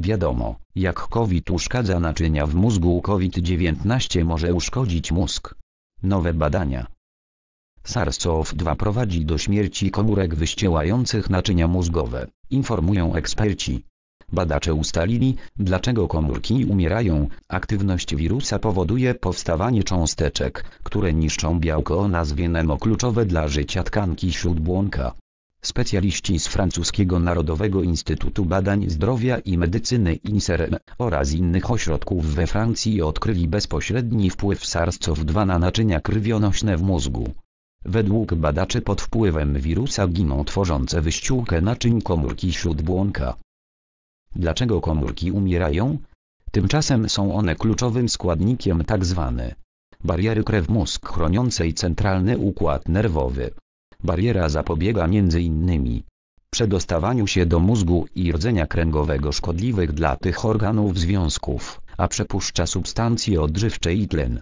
Wiadomo, jak COVID uszkadza naczynia w mózgu COVID-19 może uszkodzić mózg. Nowe badania. SARS-CoV-2 prowadzi do śmierci komórek wyścielających naczynia mózgowe, informują eksperci. Badacze ustalili, dlaczego komórki umierają. Aktywność wirusa powoduje powstawanie cząsteczek, które niszczą białko o nazwie nemo kluczowe dla życia tkanki śródbłonka specjaliści z francuskiego Narodowego Instytutu Badań Zdrowia i Medycyny INSERM oraz innych ośrodków we Francji odkryli bezpośredni wpływ SARS-CoV-2 na naczynia krwionośne w mózgu. Według badaczy pod wpływem wirusa giną tworzące wyściółkę naczyń komórki śródbłonka. Dlaczego komórki umierają? Tymczasem są one kluczowym składnikiem tzw. Tak bariery krew-mózg chroniącej centralny układ nerwowy. Bariera zapobiega m.in. przedostawaniu się do mózgu i rdzenia kręgowego szkodliwych dla tych organów związków, a przepuszcza substancje odżywcze i tlen.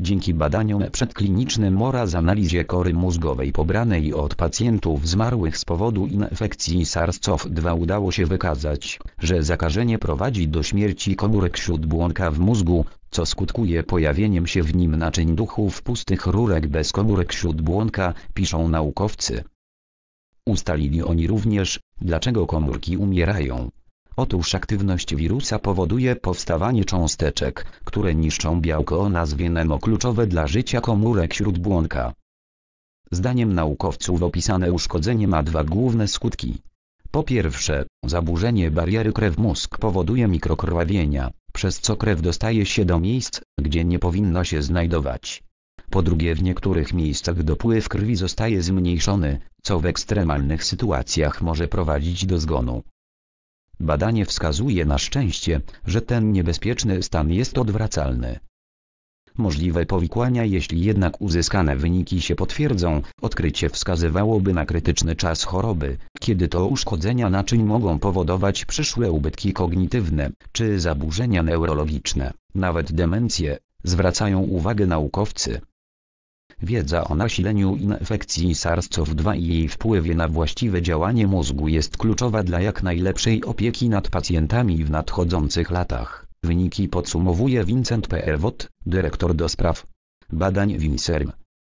Dzięki badaniom przedklinicznym oraz analizie kory mózgowej pobranej od pacjentów zmarłych z powodu infekcji SARS-CoV-2 udało się wykazać, że zakażenie prowadzi do śmierci komórek śródbłonka w mózgu, co skutkuje pojawieniem się w nim naczyń duchów pustych rurek bez komórek śródbłonka, piszą naukowcy. Ustalili oni również, dlaczego komórki umierają. Otóż aktywność wirusa powoduje powstawanie cząsteczek, które niszczą białko o nazwie NEMO kluczowe dla życia komórek śródbłonka. Zdaniem naukowców opisane uszkodzenie ma dwa główne skutki. Po pierwsze, zaburzenie bariery krew-mózg powoduje mikrokrwawienia, przez co krew dostaje się do miejsc, gdzie nie powinna się znajdować. Po drugie w niektórych miejscach dopływ krwi zostaje zmniejszony, co w ekstremalnych sytuacjach może prowadzić do zgonu. Badanie wskazuje na szczęście, że ten niebezpieczny stan jest odwracalny możliwe powikłania jeśli jednak uzyskane wyniki się potwierdzą, odkrycie wskazywałoby na krytyczny czas choroby, kiedy to uszkodzenia naczyń mogą powodować przyszłe ubytki kognitywne, czy zaburzenia neurologiczne, nawet demencje, zwracają uwagę naukowcy. Wiedza o nasileniu infekcji SARS-CoV-2 i jej wpływie na właściwe działanie mózgu jest kluczowa dla jak najlepszej opieki nad pacjentami w nadchodzących latach. Wyniki podsumowuje Vincent P. Elwot, dyrektor do badań Winserm.